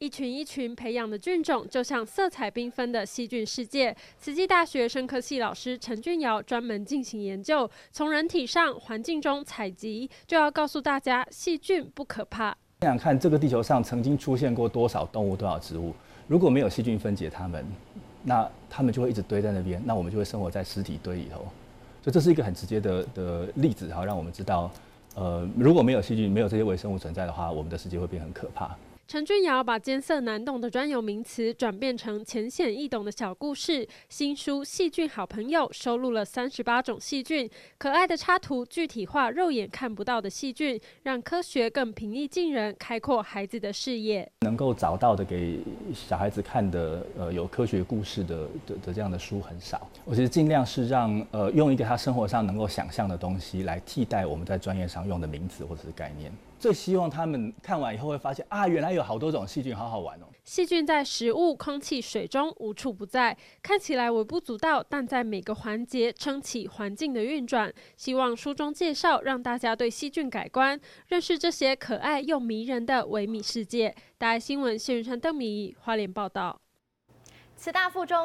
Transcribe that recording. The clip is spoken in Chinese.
一群一群培养的菌种，就像色彩缤纷的细菌世界。慈济大学生科系老师陈俊尧专门进行研究，从人体上、环境中采集，就要告诉大家，细菌不可怕。想想看，这个地球上曾经出现过多少动物、多少植物，如果没有细菌分解它们，那它们就会一直堆在那边，那我们就会生活在尸体堆里头。所以这是一个很直接的的例子，好让我们知道，呃，如果没有细菌、没有这些微生物存在的话，我们的世界会变得很可怕。陈君瑶把艰涩难懂的专有名词转变成浅显易懂的小故事。新书《细菌好朋友》收录了三十八种细菌，可爱的插图具体化肉眼看不到的细菌，让科学更平易近人，开阔孩子的视野。能够找到的给小孩子看的，呃，有科学故事的的的这样的书很少。我觉得尽量是让呃，用一个他生活上能够想象的东西来替代我们在专业上用的名词或者是概念。最希望他们看完以后会发现啊，原来有好多种细菌，好好玩哦！细菌在食物、空气、水中无处不在，看起来微不足道，但在每个环节撑起环境的运转。希望书中介绍让大家对细菌改观，认识这些可爱又迷人的微米世界。大爱新闻谢玉川、邓明仪、花莲报道，慈大附中。